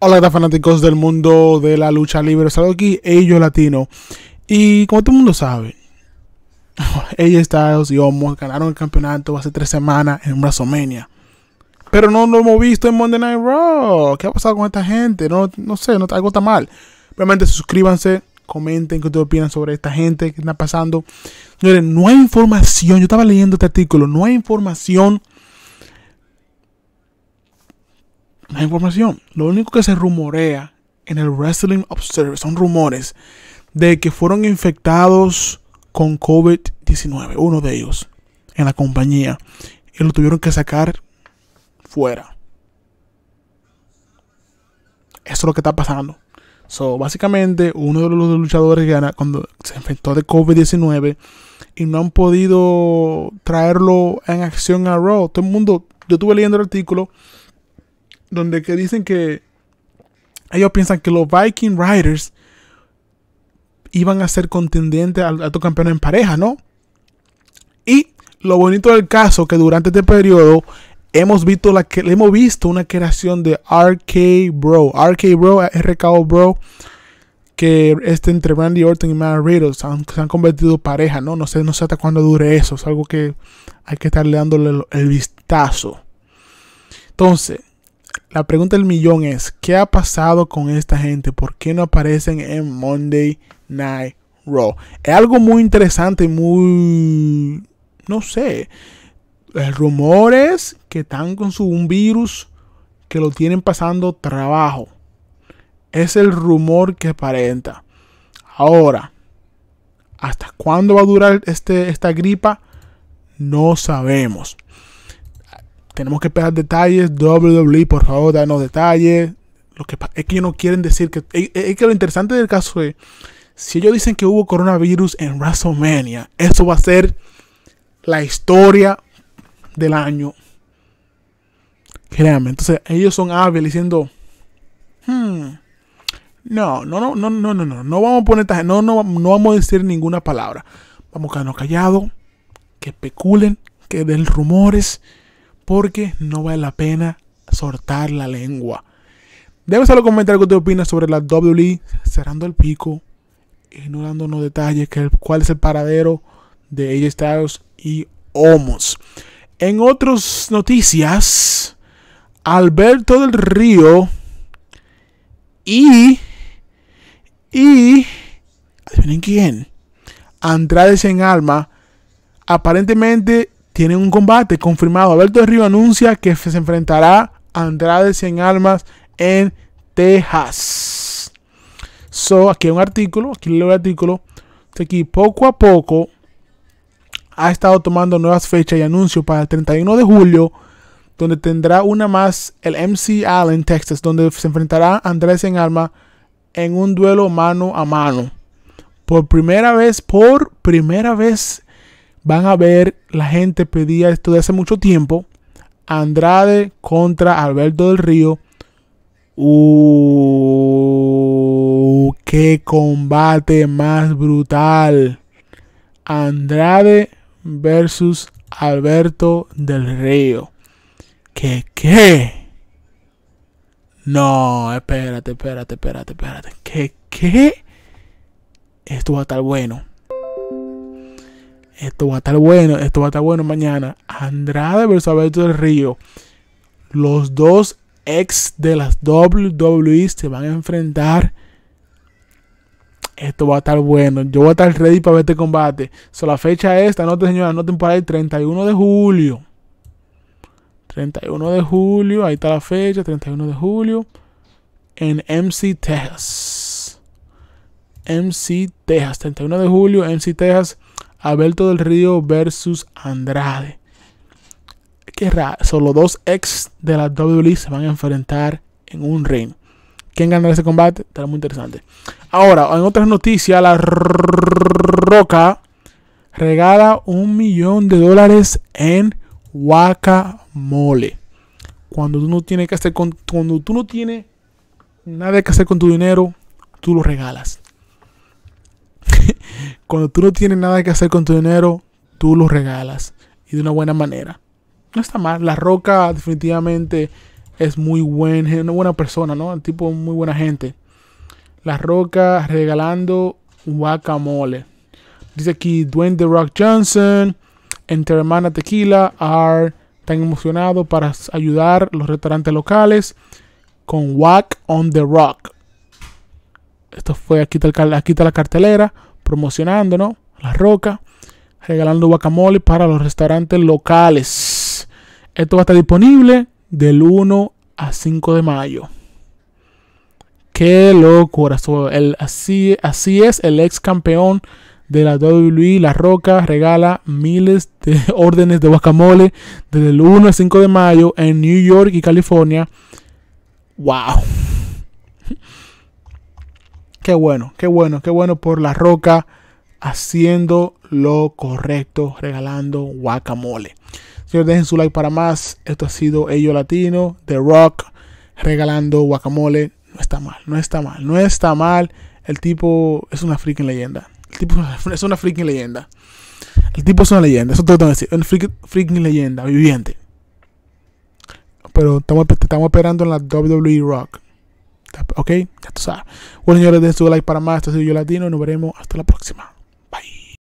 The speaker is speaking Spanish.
Hola, fanáticos del mundo de la lucha libre. Saludos aquí, ellos latino. Y como todo el mundo sabe, ella Styles y Omos ganaron el campeonato hace tres semanas en WrestleMania. Pero no lo hemos visto en Monday Night Raw. ¿Qué ha pasado con esta gente? No, no sé, no, algo está mal. Realmente suscríbanse, comenten qué opinan sobre esta gente, qué está pasando. no hay información. Yo estaba leyendo este artículo. No hay información la información. Lo único que se rumorea en el Wrestling Observer son rumores de que fueron infectados con COVID-19, uno de ellos, en la compañía, y lo tuvieron que sacar fuera. Eso es lo que está pasando. So, básicamente, uno de los luchadores gana cuando se infectó de COVID-19 y no han podido traerlo en acción a Raw. Todo el mundo, yo estuve leyendo el artículo donde que dicen que ellos piensan que los Viking Riders iban a ser contendientes al, a campeón en pareja, ¿no? Y lo bonito del caso que durante este periodo hemos visto, la que, hemos visto una creación de RK Bro, RK Bro, RKO Bro, que este entre Randy Orton y Matt Riddle se han, convertido pareja, ¿no? No sé, no sé hasta cuándo dure eso, es algo que hay que estarle dándole el vistazo. Entonces, la pregunta del millón es, ¿qué ha pasado con esta gente? ¿Por qué no aparecen en Monday Night Raw? Es algo muy interesante, muy... no sé. es que están con su, un virus que lo tienen pasando trabajo. Es el rumor que aparenta. Ahora, ¿hasta cuándo va a durar este, esta gripa? No sabemos tenemos que pegar detalles. WWE, por favor, danos detalles. Lo que es que ellos no quieren decir que. Es que lo interesante del caso es. Si ellos dicen que hubo coronavirus en WrestleMania, eso va a ser la historia del año. Créanme. Entonces, ellos son hábiles diciendo. Hmm, no, no, no, no, no, no, no. No vamos a poner No, no, no vamos a decir ninguna palabra. Vamos a quedarnos callados. Que especulen. Que den rumores porque no vale la pena soltar la lengua. Debes solo comentar qué te opinas sobre la WWE cerrando el pico, ignorando los detalles, que cuál es el paradero de AJ Styles y Omos. En otras noticias, Alberto del Río y. Y. ¿Adivinen quién? Andrade en alma. Aparentemente tiene un combate confirmado. Alberto Río anuncia que se enfrentará a Andrade 100 Almas en Texas. So, aquí hay un artículo, aquí leo el artículo. Aquí poco a poco ha estado tomando nuevas fechas y anuncios para el 31 de julio, donde tendrá una más el MC Allen, Texas, donde se enfrentará a Andrés en Alma en un duelo mano a mano. Por primera vez, por primera vez van a ver, la gente pedía esto de hace mucho tiempo. Andrade contra Alberto del Río. Uh, qué combate más brutal. Andrade versus Alberto del Río. ¿Qué qué? No, espérate, espérate, espérate, espérate. ¿Qué qué? Esto va a estar bueno. Esto va a estar bueno, esto va a estar bueno mañana. Andrade versus Alberto del Río. Los dos ex de las WWE se van a enfrentar. Esto va a estar bueno. Yo voy a estar ready para ver este combate. la fecha es, anoten señora, anoten para el 31 de julio. 31 de julio, ahí está la fecha, 31 de julio. En MC Texas. MC Texas, 31 de julio, MC Texas. Alberto del Río versus Andrade. Qué raro, solo dos ex de la WWE se van a enfrentar en un ring. ¿Quién ganará ese combate? Está muy interesante. Ahora, en otras noticias, la Roca regala un millón de dólares en guacamole. Cuando tú no tienes que hacer con, cuando tú no tienes nada que hacer con tu dinero, tú lo regalas. Cuando tú no tienes nada que hacer con tu dinero, tú lo regalas. Y de una buena manera. No está mal. La Roca definitivamente es muy una buena persona, ¿no? tipo muy buena gente. La Roca regalando guacamole. Dice aquí Dwayne The Rock Johnson, Entre Hermana Tequila, are tan emocionados para ayudar los restaurantes locales con Wack on the Rock. Esto fue, aquí está la cartelera. ¿no? La Roca, regalando guacamole para los restaurantes locales. Esto va a estar disponible del 1 a 5 de mayo. Qué locura. El, así, así es, el ex campeón de la WWE, La Roca, regala miles de órdenes de guacamole desde el 1 al 5 de mayo en New York y California. ¡Wow! Qué bueno, qué bueno, qué bueno por la roca haciendo lo correcto, regalando guacamole. Señores, dejen su like para más. Esto ha sido Ello Latino, The Rock, regalando guacamole. No está mal, no está mal, no está mal. El tipo es una freaking leyenda. El tipo es una freaking leyenda. El tipo es una leyenda, eso te lo tengo que decir. Una freaking, leyenda viviente. Pero estamos, estamos esperando en la WWE Rock. Ok, ya tú sabes. Bueno, señores, den su like para más. Esto ha yo latino. Nos veremos hasta la próxima. Bye.